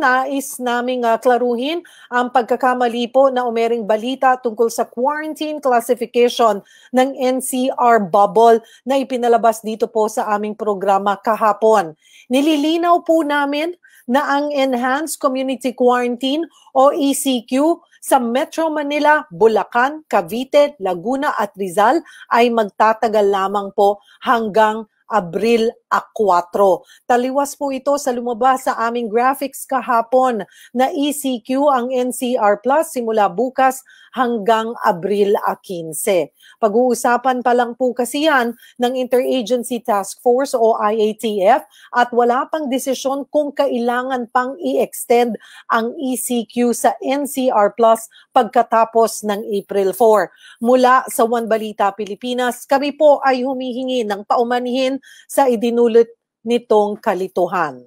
nais naming uh, klaruhin ang pagkakamali po na umering balita tungkol sa quarantine classification ng NCR bubble na ipinalabas dito po sa aming programa kahapon. Nililinaw po namin na ang Enhanced Community Quarantine o ECQ sa Metro Manila, Bulacan, Cavite, Laguna at Rizal ay magtatagal lamang po hanggang Abril a 4. Taliwas po ito sa lumabas sa aming graphics kahapon na ECQ ang NCR Plus simula bukas hanggang Abril a 15. Pag-uusapan pa lang po kasi yan ng Interagency Task Force o IATF at wala pang desisyon kung kailangan pang i-extend ang ECQ sa NCR Plus pagkatapos ng April 4. Mula sa One Balita Pilipinas, kami po ay humihingi ng paumanhin sa idinulot nitong kalituhan.